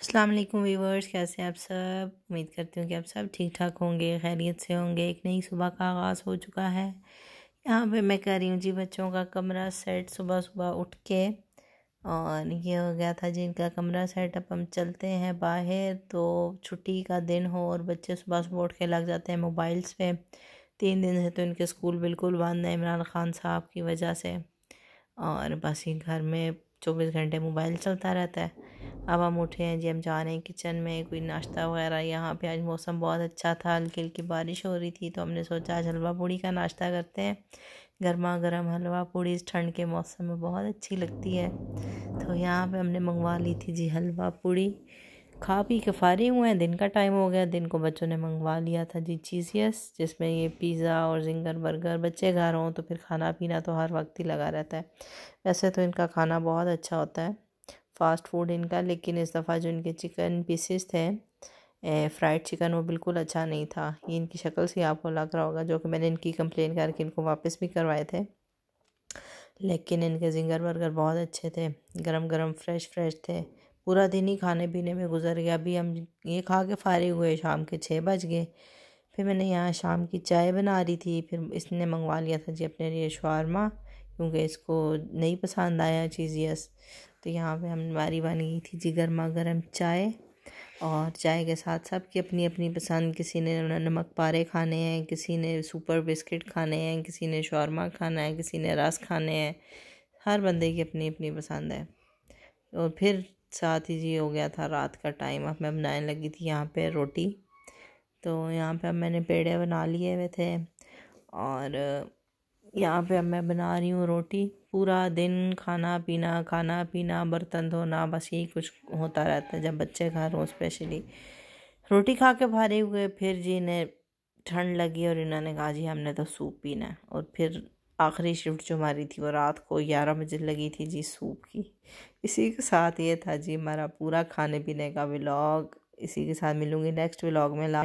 अस्सलाम वालेकुम वीवर्स कैसे हैं आप सब उम्मीद करती हूँ कि आप सब ठीक ठाक होंगे खैरियत से होंगे एक नई सुबह का आगाज़ हो चुका है यहाँ पे मैं कर रही हूँ जी बच्चों का कमरा सेट सुबह सुबह उठ के और ये हो गया था जी इनका कमरा सेट अब हम चलते हैं बाहर तो छुट्टी का दिन हो और बच्चे सुबह सुबह उठ के लग जाते हैं मोबाइल्स पे तीन दिन से तो इनके स्कूल बिल्कुल बंद है इमरान ख़ान साहब की वजह से और बस ये घर में चौबीस घंटे मोबाइल चलता रहता है अब हम उठे हैं जी हम जा रहे हैं किचन में कोई नाश्ता वगैरह यहाँ पे आज मौसम बहुत अच्छा था हल्की हल्की बारिश हो रही थी तो हमने सोचा आज हलवा पूड़ी का नाश्ता करते हैं गर्मा गर्म हलवा पूड़ी इस ठंड के मौसम में बहुत अच्छी लगती है तो यहाँ पे हमने मंगवा ली थी जी हलवा पूड़ी खा पी के फारी हुए हैं दिन का टाइम हो गया दिन को बच्चों ने मंगवा लिया था जी चीजियस जिसमें ये पिज़्ज़ा और जिंगर बर्गर बच्चे घर हों तो फिर खाना पीना तो हर वक्त ही लगा रहता है वैसे तो इनका खाना बहुत अच्छा होता है फास्ट फूड इनका लेकिन इस दफ़ा जो इनके चिकन पीसेस थे फ्राइड चिकन वो बिल्कुल अच्छा नहीं था ये इनकी शक्ल से आपको लग रहा होगा जो कि मैंने इनकी कंप्लेन करके इनको वापस भी करवाए थे लेकिन इनके जिंगर बर्गर बहुत अच्छे थे गरम गरम फ्रेश फ्रेश थे पूरा दिन ही खाने पीने में गुजर गया अभी हम ये खा के फारे हुए शाम के छः बज गए फिर मैंने यहाँ शाम की चाय बना रही थी फिर इसने मंगवा लिया था जी अपने लिए शवारमा क्योंकि इसको नहीं पसंद आया चीज़ यस तो यहाँ पे बारी बन गई थी जी गर्मा गर्म चाय और चाय के साथ सब की अपनी अपनी पसंद किसी ने नमक पारे खाने हैं किसी ने सुपर बिस्किट खाने हैं किसी ने शौरमा खाना है किसी ने रस खाने हैं हर बंदे की अपनी अपनी पसंद है और फिर साथ ही जी हो गया था रात का टाइम अब मैं बनाने लगी थी यहाँ पे रोटी तो यहाँ पे अब मैंने पेड़े बना लिए हुए थे और यहाँ पे मैं बना रही हूँ रोटी पूरा दिन खाना पीना खाना पीना बर्तन धोना बस यही कुछ होता रहता है जब बच्चे खा हों स्पेशली रोटी खा के भारी हुए फिर जी इन्हें ठंड लगी और इन्होंने कहा जी हमने तो सूप पीना है और फिर आखिरी शिफ्ट जो हमारी थी वो रात को ग्यारह बजे लगी थी जी सूप की इसी के साथ ये था जी हमारा पूरा खाने पीने का व्लॉग इसी के साथ मिलूँगी नेक्स्ट व्लॉग में ला